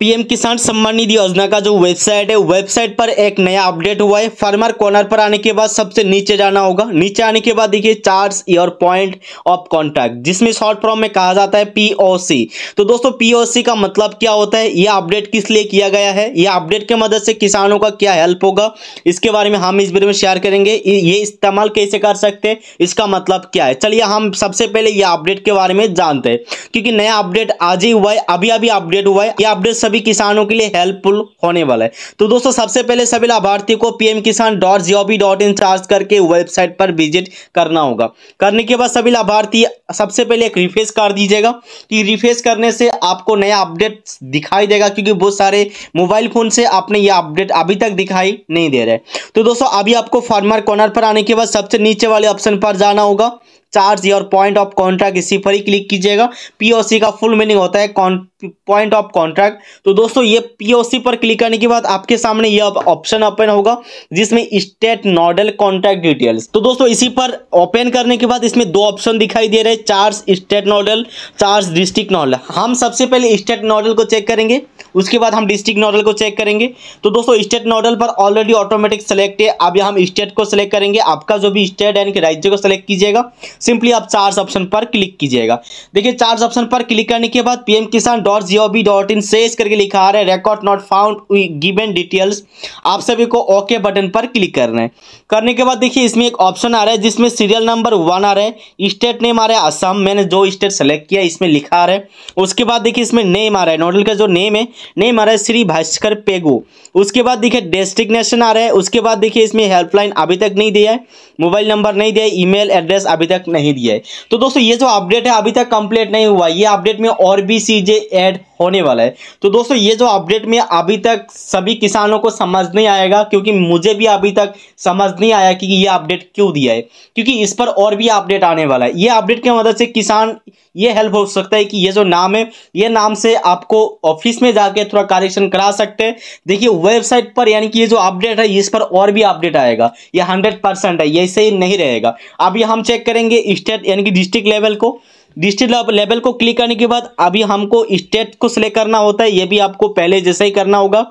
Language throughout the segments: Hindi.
पीएम किसान सम्मान निधि योजना का जो वेबसाइट है वेबसाइट पर एक नया अपडेट हुआ है फार्मर कॉर्नर पर आने के बाद सबसे नीचे जाना होगा नीचे आने के बाद देखिए charge your point of contact जिसमें शॉर्ट फॉर्म में कहा जाता है पीओसी तो दोस्तों पीओसी का मतलब क्या होता है यह अपडेट किस लिए किया गया है यह अपडेट के मदद से किसानों का क्या हेल्प होगा इसके बारे में हम इस वीडियो में शेयर करेंगे ये इस्तेमाल कैसे कर सकते हैं इसका मतलब क्या है चलिए हम सबसे पहले यह अपडेट के बारे में जानते हैं क्योंकि नया अपडेट आज ही हुआ है अभी अभी अपडेट हुआ है यह अपडेट सभी किसानों के लिए हेल्पफुल होने वाला है तो दोस्तों सबसे पहले सभी लाभार्थी को PM Kisan dot G O V dot in charge करके वेबसाइट पर विजिट करना होगा करने के बाद सभी लाभार्थी सबसे पहले एक रिफ्रेश कर दीजिएगा कि रिफ्रेश करने से आपको नया अपडेट दिखाई देगा क्योंकि बहुत सारे मोबाइल फ़ोन से आपने ये अपडेट अभी तक दिखाई नहीं दे रहे तो दोस्तों अभी आपको फार्मर कॉर्नर पर आने के बाद सबसे नीचे वाले ऑप्शन पर जाना होगा चार्ज और पॉइंट ऑफ कॉन्ट्रैक्ट इसी पर ही क्लिक कीजिएगा पीओसी का फुल मीनिंग होता है पॉइंट ऑफ कॉन्ट्रैक्ट तो दोस्तों ये पीओसी पर क्लिक करने के बाद आपके सामने ये ऑप्शन ओपन होगा जिसमें स्टेट नोडल कॉन्ट्रैक्ट डिटेल्स तो दोस्तों इसी पर ओपन करने के बाद इसमें दो ऑप्शन दिखाई दे रहे हैं charge state nodal charge district nodal हम सबसे पहले स्टेट नोडल को चेक करेंगे उसके बाद हम डिस्ट्रिक्ट नोडल को चेक करेंगे तो दोस्तों स्टेट नोडल पर ऑलरेडी ऑटोमेटिक सेलेक्ट है अब हम स्टेट को सिलेक्ट करेंगे आपका जो भी स्टेट यानी कि राज्य को सिलेक्ट कीजिएगा सिंपली आप चार्ज ऑप्शन पर क्लिक कीजिएगा देखिए चार्ज ऑप्शन पर क्लिक करने के बाद PM Kisan dot G O V dot in से करके लिखा आ रहा है record not found given details आप सभी को ओके बटन पर क्लिक करना है करने के बाद देखिए इसमें एक ऑप्शन आ रहा है जिसमें सीरियल नंबर वन आ रहा है स्टेट नेम आ रहा है असम मैंने जो स्टेट सेलेक्ट किया इसमें लिखा आ रहा है उसके बाद देखिए इसमें नेम आ रहा है नोडल का जो नेम है नहीं महाराज श्री भास्कर पेगो उसके बाद देखिए डेस्टिग्नेशन आ रहा है उसके बाद देखिए इसमें हेल्पलाइन अभी तक नहीं दिया है मोबाइल नंबर नहीं दिया है ईमेल एड्रेस अभी तक नहीं दिया है तो दोस्तों ये जो अपडेट है अभी तक कंप्लीट नहीं हुआ ये अपडेट में और भी चीज़ें ऐड होने वाला है तो दोस्तों ये जो अपडेट में अभी तक सभी किसानों को समझ नहीं आएगा क्योंकि मुझे भी अभी तक समझ नहीं आया कि ये अपडेट क्यों दिया है क्योंकि इस पर और भी अपडेट आने वाला है ये अपडेट की मदद से किसान ये हेल्प हो सकता है कि ये जो नाम है ये नाम से आपको ऑफिस में जाके थोड़ा कारेक्शन करा सकते हैं देखिए वेबसाइट पर यानी कि ये जो अपडेट है इस पर और भी अपडेट आएगा ये हंड्रेड परसेंट है ये सही नहीं रहेगा अभी हम चेक करेंगे स्टेट यानी कि डिस्ट्रिक्ट लेवल को डिस्ट्रिक्ट लेवल को क्लिक करने के बाद अभी हमको स्टेट को सिलेक्ट करना होता है ये भी आपको पहले जैसे ही करना होगा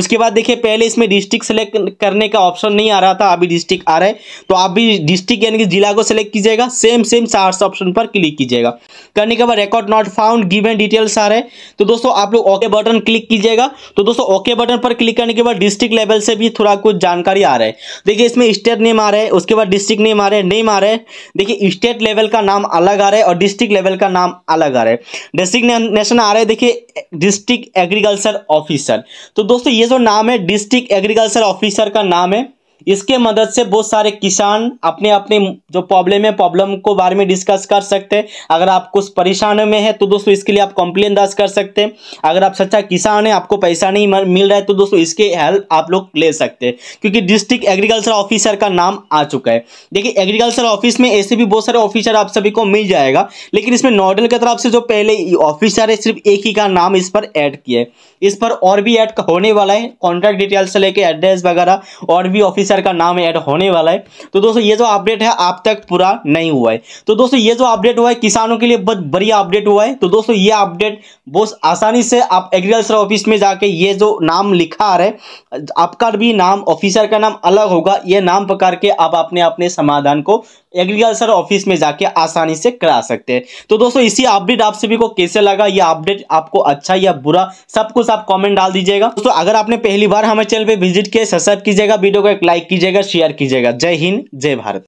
उसके बाद देखिए पहले इसमें डिस्ट्रिक्ट सेलेक्ट करने का ऑप्शन नहीं आ रहा था अभी डिस्ट्रिक्ट आ रहा है तो आप भी डिस्ट्रिक्ट यानी कि जिला को सिलेक्ट कीजिएगा सेम सेम सहरसा ऑप्शन पर क्लिक कीजिएगा करने के बाद record not found given details आ रहे तो दोस्तों आप लोग ओके बटन क्लिक कीजिएगा तो दोस्तों ओके बटन पर क्लिक करने के बाद डिस्ट्रिक्ट लेवल से भी थोड़ा कुछ जानकारी आ रहा है देखिए इसमें स्टेट नेम आ रहा है उसके बाद डिस्ट्रिक्ट नेम आ रहा है नेम आ रहा है देखिए स्टेट लेवल का नाम अलग आ रहा है और डिस्ट्रिक्ट डिस्ट्रिक्ट लेवल का नाम अलग आ रहा है डिस्ट्रिक्टेशन आ रहा है देखिए डिस्ट्रिक्ट एग्रीकल्चर ऑफिसर तो दोस्तों ये जो नाम है डिस्ट्रिक्ट एग्रीकल्चर ऑफिसर का नाम है इसके मदद से बहुत सारे किसान अपने अपने जो प्रॉब्लम है प्रॉब्लम को बारे में डिस्कस कर सकते हैं अगर आप कुछ परेशान में है तो दोस्तों इसके लिए आप कंप्लेन दर्ज कर सकते हैं अगर आप सच्चा किसान है आपको पैसा नहीं मिल रहा है तो दोस्तों इसके हेल्प आप लोग ले सकते हैं क्योंकि डिस्ट्रिक्ट एग्रीकल्चर ऑफिसर का नाम आ चुका है देखिए एग्रीकल्चर ऑफिस में ऐसे भी बहुत सारे ऑफिसर आप सभी को मिल जाएगा लेकिन इसमें नॉडल की तरफ से जो पहले ऑफिसर है सिर्फ एक ही का नाम इस पर ऐड किया है इस पर और भी ऐड होने वाला है कॉन्ट्रैक्ट डिटेल्स से लेकर एड्रेस वगैरह और भी ऑफिस ऑफिसर का नाम ऐड होने वाला है तो दोस्तों ये जो अपडेट है आप तक पूरा नहीं हुआ है तो दोस्तों ये जो अपडेट हुआ है किसानों के लिए बहुत बढ़िया अपडेट हुआ है तो दोस्तों ये अपडेट बहुत आसानी से आप एग्रीकल्चर ऑफिस में जाके ये जो नाम लिखा आ रहा है आपका भी नाम ऑफिसर का नाम अलग होगा ये नाम पकड़ के आप अपने अपने समाधान को एग्रीकल्चर ऑफिस में जाके आसानी से करा सकते हैं तो दोस्तों इसी अपडेट आप सभी को कैसे लगा यह अपडेट आपको अच्छा या बुरा सब कुछ आप कमेंट डाल दीजिएगा दोस्तों अगर आपने पहली बार हमारे चैनल पर विजिट किया सब्सक्राइब कीजिएगा वीडियो को एक लाइक कीजिएगा शेयर कीजिएगा जय हिंद जय भारत